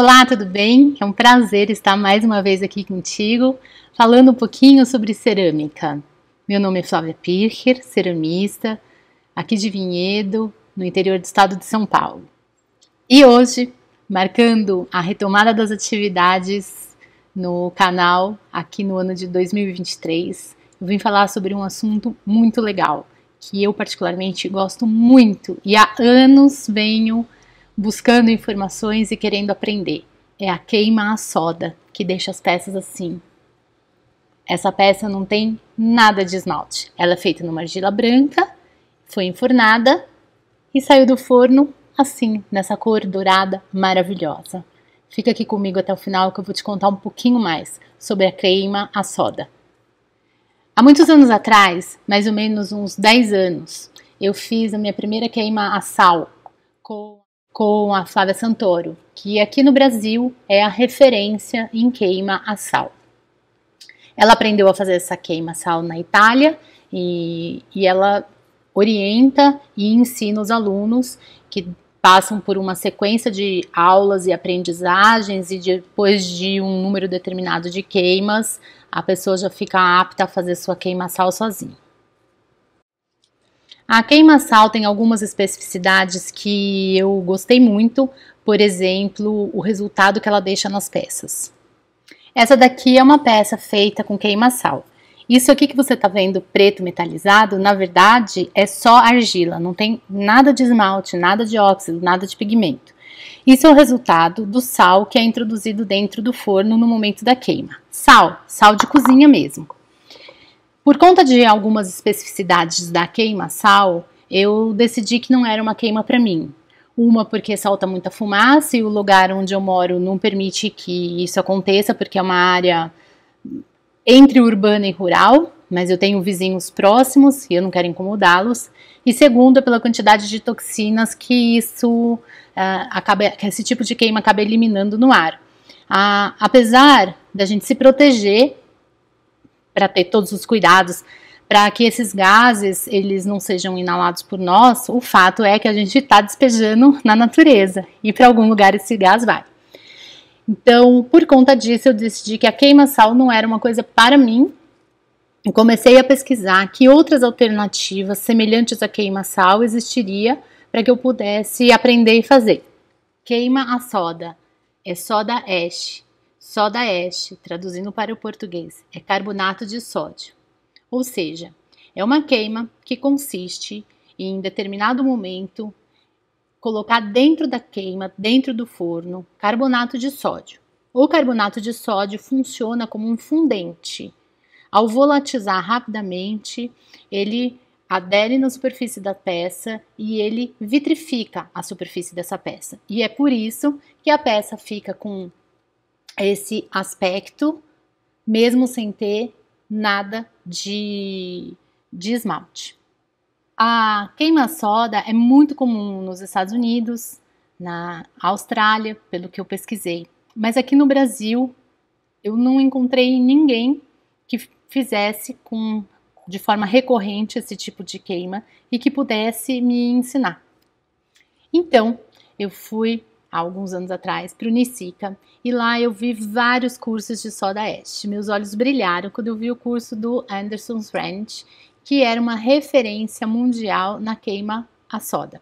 Olá, tudo bem? É um prazer estar mais uma vez aqui contigo, falando um pouquinho sobre cerâmica. Meu nome é Flávia Pircher, ceramista, aqui de Vinhedo, no interior do estado de São Paulo. E hoje, marcando a retomada das atividades no canal aqui no ano de 2023, eu vim falar sobre um assunto muito legal, que eu particularmente gosto muito e há anos venho buscando informações e querendo aprender. É a queima à soda que deixa as peças assim. Essa peça não tem nada de esmalte. Ela é feita numa argila branca, foi enfornada e saiu do forno assim, nessa cor dourada maravilhosa. Fica aqui comigo até o final que eu vou te contar um pouquinho mais sobre a queima à soda. Há muitos anos atrás, mais ou menos uns 10 anos, eu fiz a minha primeira queima a sal com com a Flávia Santoro, que aqui no Brasil é a referência em queima a sal. Ela aprendeu a fazer essa queima a sal na Itália e, e ela orienta e ensina os alunos que passam por uma sequência de aulas e aprendizagens e depois de um número determinado de queimas, a pessoa já fica apta a fazer sua queima sal sozinha. A queima-sal tem algumas especificidades que eu gostei muito, por exemplo, o resultado que ela deixa nas peças. Essa daqui é uma peça feita com queima-sal. Isso aqui que você está vendo preto metalizado, na verdade, é só argila, não tem nada de esmalte, nada de óxido, nada de pigmento. Isso é o resultado do sal que é introduzido dentro do forno no momento da queima. Sal, sal de cozinha mesmo. Por conta de algumas especificidades da queima sal, eu decidi que não era uma queima para mim. Uma porque solta muita fumaça e o lugar onde eu moro não permite que isso aconteça, porque é uma área entre urbana e rural, mas eu tenho vizinhos próximos e eu não quero incomodá-los. E segunda, pela quantidade de toxinas que isso uh, acaba, que esse tipo de queima acaba eliminando no ar. Uh, apesar da gente se proteger, para ter todos os cuidados para que esses gases eles não sejam inalados por nós, o fato é que a gente está despejando na natureza e para algum lugar esse gás vai. Então, por conta disso, eu decidi que a queima-sal não era uma coisa para mim. Eu comecei a pesquisar que outras alternativas semelhantes à queima-sal existiria para que eu pudesse aprender e fazer. Queima a soda, é soda ash, Soda ash, traduzindo para o português, é carbonato de sódio, ou seja, é uma queima que consiste em, em determinado momento colocar dentro da queima, dentro do forno, carbonato de sódio. O carbonato de sódio funciona como um fundente. Ao volatizar rapidamente, ele adere na superfície da peça e ele vitrifica a superfície dessa peça. E é por isso que a peça fica com esse aspecto, mesmo sem ter nada de, de esmalte. A queima-soda é muito comum nos Estados Unidos, na Austrália, pelo que eu pesquisei. Mas aqui no Brasil, eu não encontrei ninguém que fizesse com de forma recorrente esse tipo de queima e que pudesse me ensinar. Então, eu fui há alguns anos atrás, para o Nisica, e lá eu vi vários cursos de Soda Ash. Meus olhos brilharam quando eu vi o curso do Anderson's Ranch, que era uma referência mundial na queima a soda.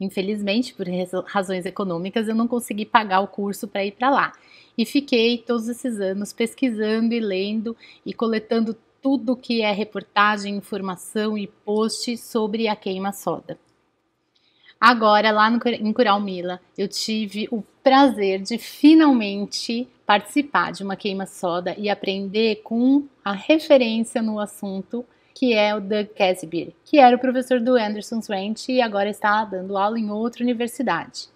Infelizmente, por razões econômicas, eu não consegui pagar o curso para ir para lá. E fiquei todos esses anos pesquisando e lendo e coletando tudo que é reportagem, informação e post sobre a queima soda. Agora, lá no, em Curalmila, eu tive o prazer de finalmente participar de uma queima soda e aprender com a referência no assunto, que é o Doug Casbir, que era o professor do Anderson's Ranch e agora está dando aula em outra universidade.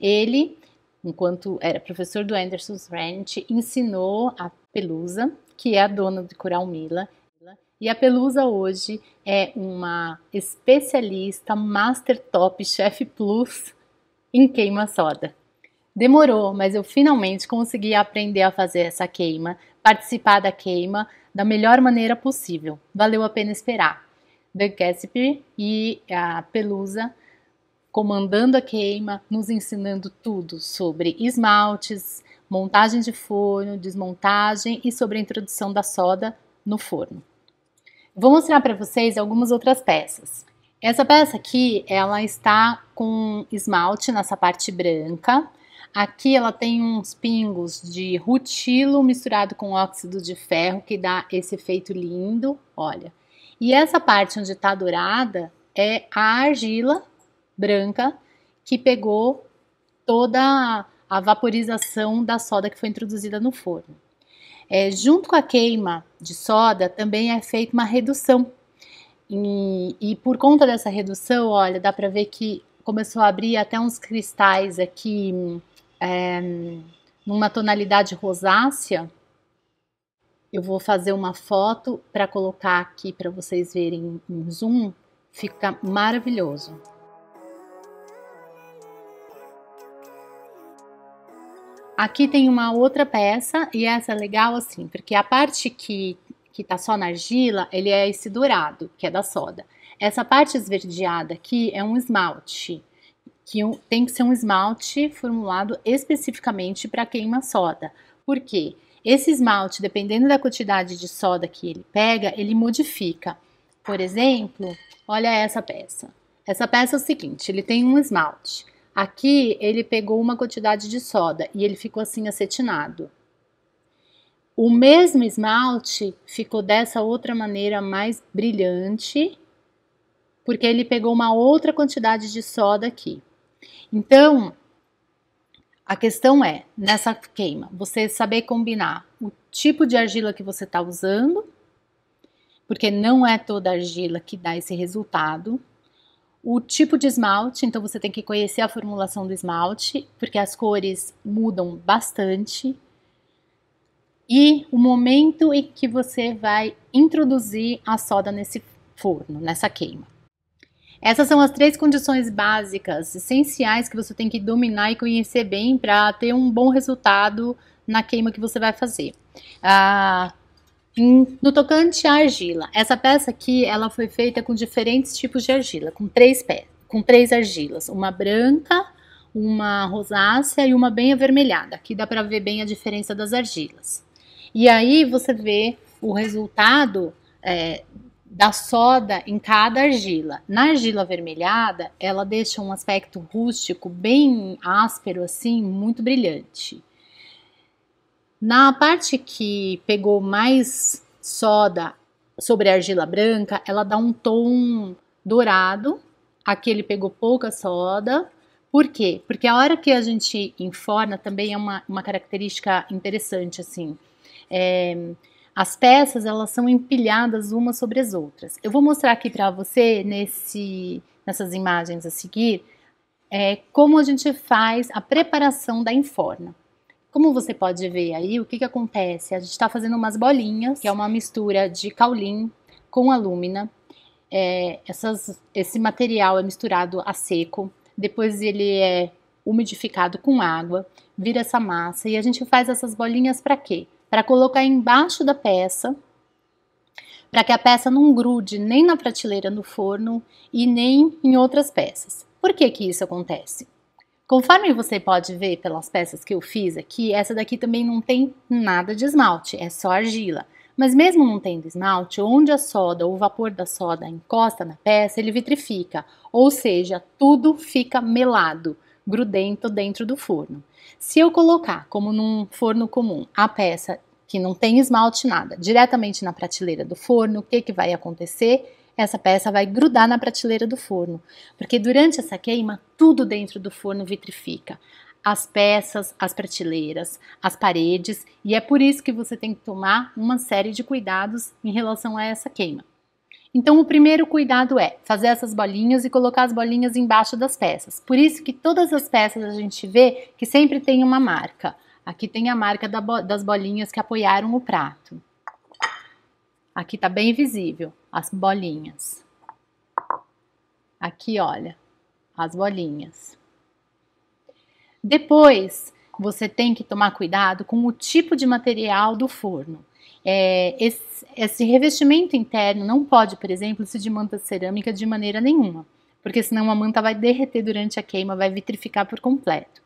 Ele, enquanto era professor do Anderson's Ranch, ensinou a Pelusa, que é a dona de Curalmila, e a Pelusa hoje é uma especialista Master Top Chef Plus em queima soda. Demorou, mas eu finalmente consegui aprender a fazer essa queima, participar da queima da melhor maneira possível. Valeu a pena esperar. The Gatsby e a Pelusa comandando a queima, nos ensinando tudo sobre esmaltes, montagem de forno, desmontagem e sobre a introdução da soda no forno. Vou mostrar para vocês algumas outras peças. Essa peça aqui, ela está com esmalte nessa parte branca. Aqui ela tem uns pingos de rutilo misturado com óxido de ferro que dá esse efeito lindo, olha. E essa parte onde está dourada é a argila branca que pegou toda a vaporização da soda que foi introduzida no forno. É, junto com a queima de soda, também é feita uma redução. E, e por conta dessa redução, olha, dá para ver que começou a abrir até uns cristais aqui é, numa tonalidade rosácea. Eu vou fazer uma foto para colocar aqui para vocês verem em um zoom. Fica maravilhoso. Aqui tem uma outra peça e essa é legal assim, porque a parte que que tá só na argila, ele é esse dourado, que é da soda. Essa parte esverdeada aqui é um esmalte, que tem que ser um esmalte formulado especificamente para queima-soda. Por quê? Esse esmalte, dependendo da quantidade de soda que ele pega, ele modifica. Por exemplo, olha essa peça. Essa peça é o seguinte, ele tem um esmalte. Aqui ele pegou uma quantidade de soda e ele ficou assim acetinado. O mesmo esmalte ficou dessa outra maneira mais brilhante, porque ele pegou uma outra quantidade de soda aqui. Então, a questão é, nessa queima, você saber combinar o tipo de argila que você está usando, porque não é toda argila que dá esse resultado, o tipo de esmalte, então você tem que conhecer a formulação do esmalte, porque as cores mudam bastante. E o momento em que você vai introduzir a soda nesse forno, nessa queima. Essas são as três condições básicas, essenciais que você tem que dominar e conhecer bem para ter um bom resultado na queima que você vai fazer. Ah, no tocante à argila, essa peça aqui ela foi feita com diferentes tipos de argila, com três pés, com três argilas, uma branca, uma rosácea e uma bem avermelhada. Aqui dá para ver bem a diferença das argilas. E aí você vê o resultado é, da soda em cada argila. Na argila avermelhada, ela deixa um aspecto rústico bem áspero assim, muito brilhante. Na parte que pegou mais soda sobre a argila branca, ela dá um tom dourado. Aqui ele pegou pouca soda. Por quê? Porque a hora que a gente enforna também é uma, uma característica interessante, assim. É, as peças, elas são empilhadas umas sobre as outras. Eu vou mostrar aqui para você, nesse, nessas imagens a seguir, é, como a gente faz a preparação da enforna. Como você pode ver aí, o que, que acontece? A gente está fazendo umas bolinhas, que é uma mistura de caulim com alúmina. É, essas, esse material é misturado a seco, depois ele é umidificado com água, vira essa massa e a gente faz essas bolinhas para quê? Para colocar embaixo da peça, para que a peça não grude nem na prateleira no forno e nem em outras peças. Por que que isso acontece? Conforme você pode ver pelas peças que eu fiz aqui, essa daqui também não tem nada de esmalte, é só argila. Mas mesmo não tendo esmalte, onde a soda ou o vapor da soda encosta na peça, ele vitrifica, ou seja, tudo fica melado, grudento dentro do forno. Se eu colocar, como num forno comum, a peça que não tem esmalte nada, diretamente na prateleira do forno, o que, que vai acontecer? essa peça vai grudar na prateleira do forno, porque durante essa queima, tudo dentro do forno vitrifica. As peças, as prateleiras, as paredes, e é por isso que você tem que tomar uma série de cuidados em relação a essa queima. Então, o primeiro cuidado é fazer essas bolinhas e colocar as bolinhas embaixo das peças. Por isso que todas as peças a gente vê que sempre tem uma marca. Aqui tem a marca das bolinhas que apoiaram o prato. Aqui tá bem visível as bolinhas. Aqui, olha, as bolinhas. Depois, você tem que tomar cuidado com o tipo de material do forno. É, esse, esse, revestimento interno não pode, por exemplo, ser de manta cerâmica de maneira nenhuma, porque senão a manta vai derreter durante a queima, vai vitrificar por completo.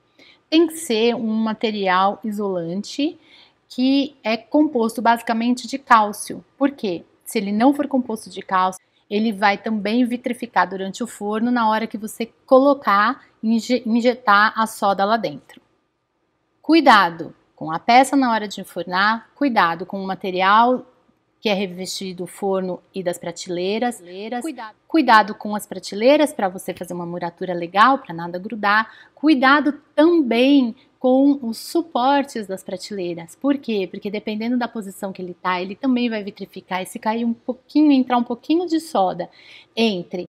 Tem que ser um material isolante, que é composto basicamente de cálcio. Por quê? Se ele não for composto de cálcio, ele vai também vitrificar durante o forno na hora que você colocar, injetar a soda lá dentro. Cuidado com a peça na hora de enfornar, cuidado com o material que é revestido o forno e das prateleiras. Cuidado. cuidado com as prateleiras para você fazer uma muratura legal, para nada grudar. Cuidado também com os suportes das prateleiras. Por quê? Porque dependendo da posição que ele está, ele também vai vitrificar. E se cair um pouquinho, entrar um pouquinho de soda entre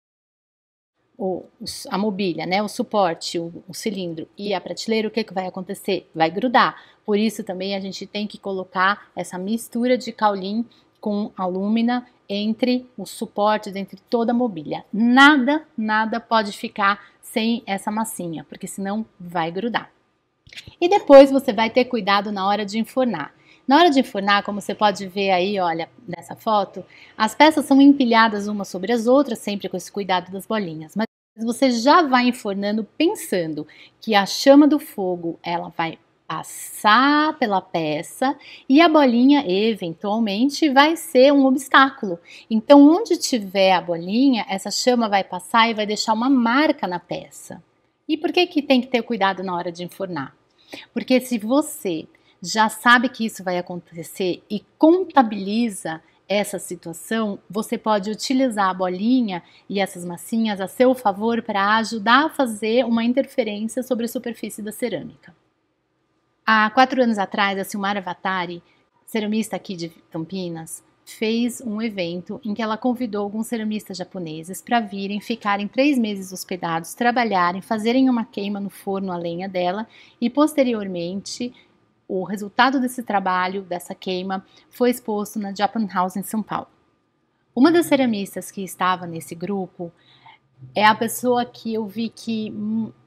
o, a mobília, né, o suporte, o, o, cilindro e a prateleira, o que, que vai acontecer? Vai grudar. Por isso também a gente tem que colocar essa mistura de caulim com alúmina entre os suportes, entre toda a mobília. Nada, nada pode ficar sem essa massinha, porque senão vai grudar. E depois você vai ter cuidado na hora de enfornar. Na hora de enfornar, como você pode ver aí, olha, nessa foto, as peças são empilhadas umas sobre as outras, sempre com esse cuidado das bolinhas. Mas você já vai enfornando pensando que a chama do fogo, ela vai passar pela peça e a bolinha eventualmente vai ser um obstáculo. Então, onde tiver a bolinha, essa chama vai passar e vai deixar uma marca na peça. E por que que tem que ter cuidado na hora de enfornar? Porque se você já sabe que isso vai acontecer e contabiliza essa situação, você pode utilizar a bolinha e essas massinhas a seu favor para ajudar a fazer uma interferência sobre a superfície da cerâmica. Há quatro anos atrás, a Silmara Vatari, ceramista aqui de Campinas, fez um evento em que ela convidou alguns ceramistas japoneses para virem, ficarem três meses hospedados, trabalharem, fazerem uma queima no forno a lenha dela e posteriormente o resultado desse trabalho, dessa queima, foi exposto na Japan House em São Paulo. Uma das ceramistas que estava nesse grupo é a pessoa que eu vi que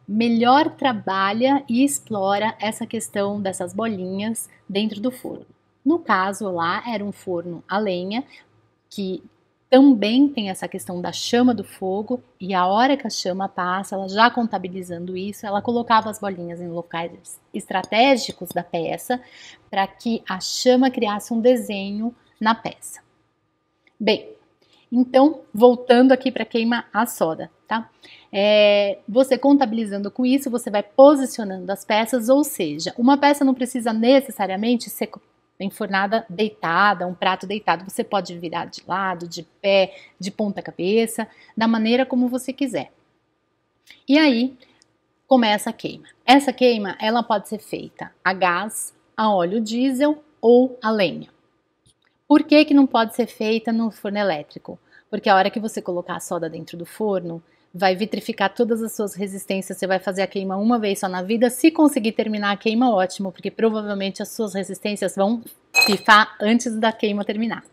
melhor trabalha e explora essa questão dessas bolinhas dentro do forno. No caso lá, era um forno a lenha, que também tem essa questão da chama do fogo, e a hora que a chama passa, ela já contabilizando isso, ela colocava as bolinhas em locais estratégicos da peça, para que a chama criasse um desenho na peça. Bem, então, voltando aqui para queima a soda, tá? É, você contabilizando com isso, você vai posicionando as peças, ou seja, uma peça não precisa necessariamente ser enfornada deitada, um prato deitado. Você pode virar de lado, de pé, de ponta cabeça, da maneira como você quiser. E aí começa a queima. Essa queima ela pode ser feita a gás, a óleo diesel ou a lenha. Por que, que não pode ser feita no forno elétrico? Porque a hora que você colocar a soda dentro do forno, vai vitrificar todas as suas resistências. Você vai fazer a queima uma vez só na vida. Se conseguir terminar a queima, ótimo, porque provavelmente as suas resistências vão pifar antes da queima terminar.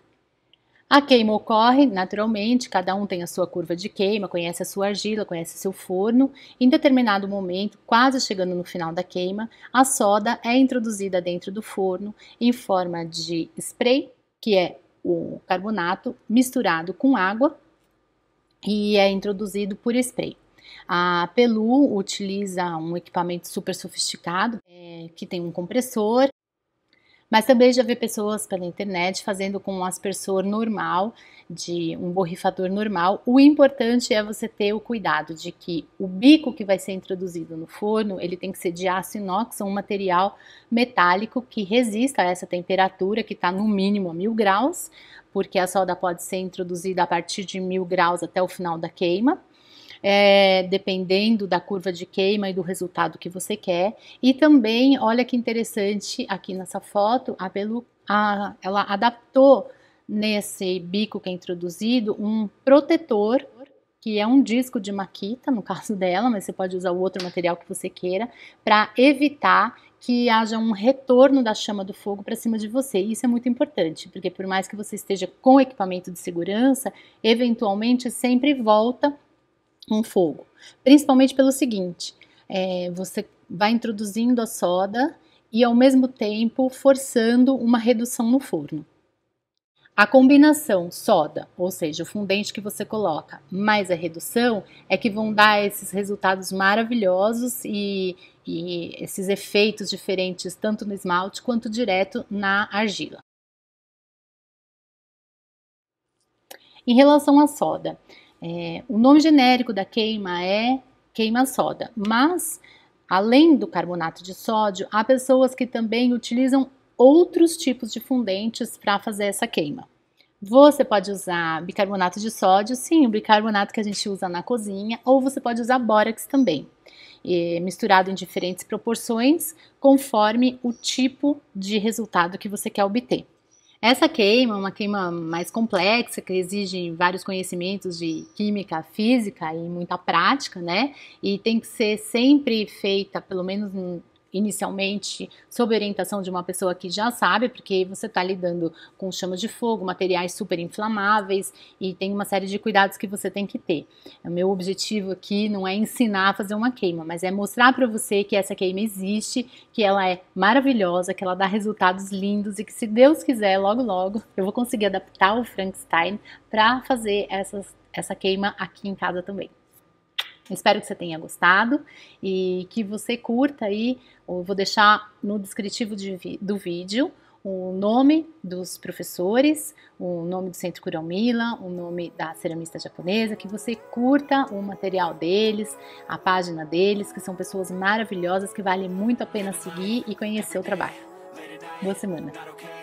A queima ocorre naturalmente, cada um tem a sua curva de queima, conhece a sua argila, conhece seu forno. Em determinado momento, quase chegando no final da queima, a soda é introduzida dentro do forno em forma de spray, que é o carbonato misturado com água e é introduzido por spray. A Pelu utiliza um equipamento super sofisticado, é, que tem um compressor mas também já vi pessoas pela internet fazendo com um aspersor normal, de um borrifador normal. O importante é você ter o cuidado de que o bico que vai ser introduzido no forno, ele tem que ser de aço inox, um material metálico que resista a essa temperatura que está no mínimo a mil graus, porque a solda pode ser introduzida a partir de mil graus até o final da queima é, dependendo da curva de queima e do resultado que você quer. E também, olha que interessante aqui nessa foto, a Belu, a, ela adaptou nesse bico que é introduzido um protetor que é um disco de maquita, no caso dela, mas você pode usar o outro material que você queira, para evitar que haja um retorno da chama do fogo para cima de você. Isso é muito importante, porque por mais que você esteja com equipamento de segurança, eventualmente sempre volta com fogo. Principalmente pelo seguinte: é, você vai introduzindo a soda e ao mesmo tempo forçando uma redução no forno. A combinação soda, ou seja, o fundente que você coloca, mais a redução, é que vão dar esses resultados maravilhosos e, e esses efeitos diferentes tanto no esmalte quanto direto na argila. Em relação à soda, é, o nome genérico da queima é queima-soda, mas além do carbonato de sódio, há pessoas que também utilizam outros tipos de fundentes para fazer essa queima. Você pode usar bicarbonato de sódio, sim, o bicarbonato que a gente usa na cozinha, ou você pode usar bórax também, misturado em diferentes proporções, conforme o tipo de resultado que você quer obter. Essa queima, é uma queima mais complexa, que exige vários conhecimentos de química, física e muita prática, né? E tem que ser sempre feita, pelo menos inicialmente sob orientação de uma pessoa que já sabe, porque você está lidando com chamas de fogo, materiais super inflamáveis e tem uma série de cuidados que você tem que ter. É, o meu objetivo aqui não é ensinar a fazer uma queima, mas é mostrar para você que essa queima existe, que ela é maravilhosa, que ela dá resultados lindos e que se Deus quiser, logo logo eu vou conseguir adaptar o Frankenstein para fazer essas, essa queima aqui em casa também. Espero que você tenha gostado e que você curta aí. Eu vou deixar no descritivo de, do vídeo o nome dos professores, o nome do Centro Kuromila, o nome da ceramista japonesa, que você curta o material deles, a página deles, que são pessoas maravilhosas que vale muito a pena seguir e conhecer o trabalho. Boa semana!